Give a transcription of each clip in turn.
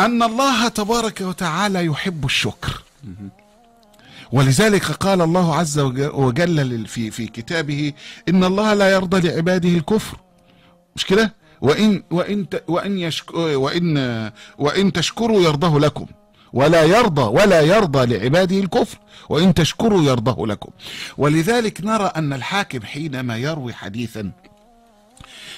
أن الله تبارك وتعالى يحب الشكر ولذلك قال الله عز وجل في في كتابه إن الله لا يرضى لعباده الكفر مش كده؟ وإن وإن وإن وإن وإن تشكروا يرضه لكم ولا يرضى ولا يرضى لعباده الكفر وإن تشكروا يرضه لكم ولذلك نرى أن الحاكم حينما يروي حديثا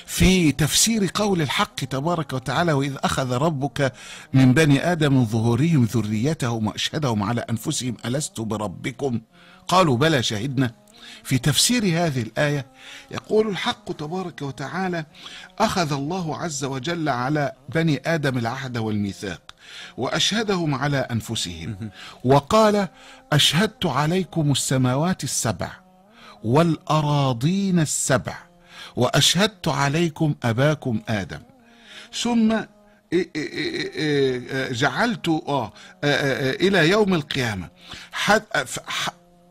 في تفسير قول الحق تبارك وتعالى واذ اخذ ربك من بني ادم ظهورهم ذريتهم واشهدهم على انفسهم الست بربكم قالوا بلى شهدنا في تفسير هذه الايه يقول الحق تبارك وتعالى اخذ الله عز وجل على بني ادم العهد والميثاق واشهدهم على انفسهم وقال اشهدت عليكم السماوات السبع والاراضين السبع وأشهدت عليكم أباكم آدم ثم جعلت آه، آه، آه، إلى يوم القيامة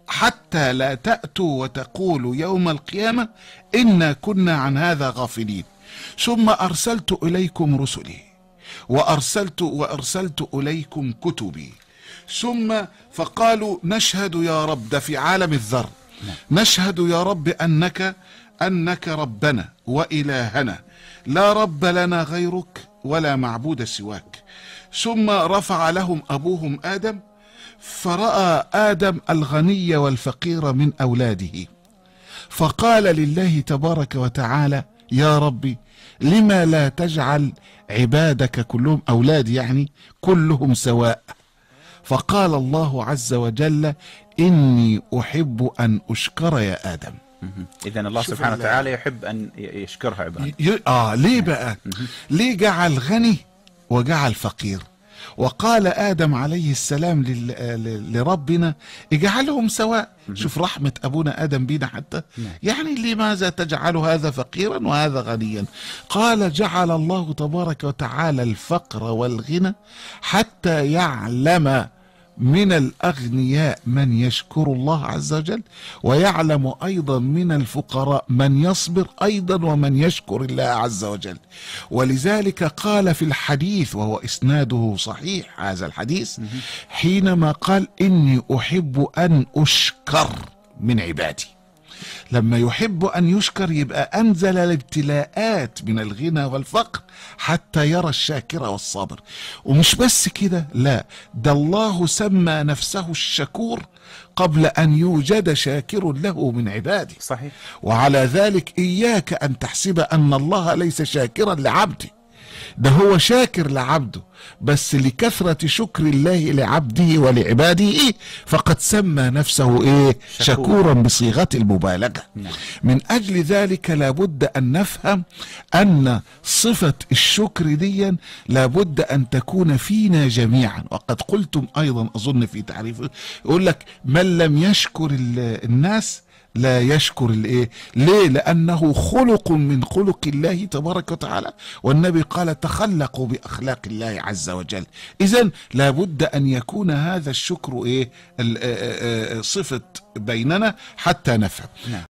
حتى لا تأتوا وتقولوا يوم القيامة إنا كنا عن هذا غافلين ثم أرسلت إليكم رسلي وأرسلت وأرسلت إليكم كتبي ثم فقالوا نشهد يا رب ده في عالم الذر نعم. نشهد يا رب أنك انك ربنا والهنا لا رب لنا غيرك ولا معبود سواك ثم رفع لهم ابوهم ادم فراى ادم الغني والفقير من اولاده فقال لله تبارك وتعالى يا ربي لما لا تجعل عبادك كلهم اولاد يعني كلهم سواء فقال الله عز وجل اني احب ان اشكر يا ادم اذا الله سبحانه وتعالى يحب ان يشكرها عباده ي... اه ليه بقى ليه جعل غني وجعل فقير وقال آدم عليه السلام لل... لربنا اجعلهم سواء شوف رحمة أبونا آدم بينا حتى نعم. يعني لماذا تجعل هذا فقيرا وهذا غنيا قال جعل الله تبارك وتعالى الفقر والغنى حتى يعلم من الاغنياء من يشكر الله عز وجل ويعلم ايضا من الفقراء من يصبر ايضا ومن يشكر الله عز وجل ولذلك قال في الحديث وهو اسناده صحيح هذا الحديث حينما قال اني احب ان اشكر من عبادي لما يحب أن يشكر يبقى أنزل الابتلاءات من الغنى والفقر حتى يرى الشاكر والصابر ومش بس كده لا ده الله سمى نفسه الشكور قبل أن يوجد شاكر له من عباده صحيح وعلى ذلك إياك أن تحسب أن الله ليس شاكرا لعبده ده هو شاكر لعبده بس لكثرة شكر الله لعبده ولعباده إيه فقد سمى نفسه إيه شكورا بصيغة المبالغة نعم. من أجل ذلك لابد أن نفهم أن صفة الشكر ديا لابد أن تكون فينا جميعا وقد قلتم أيضا أظن في تعريف يقول لك من لم يشكر الناس لا يشكر الايه ليه لانه خلق من خلق الله تبارك وتعالى والنبي قال تخلقوا باخلاق الله عز وجل اذا لابد ان يكون هذا الشكر ايه صفه بيننا حتى نفهم نعم.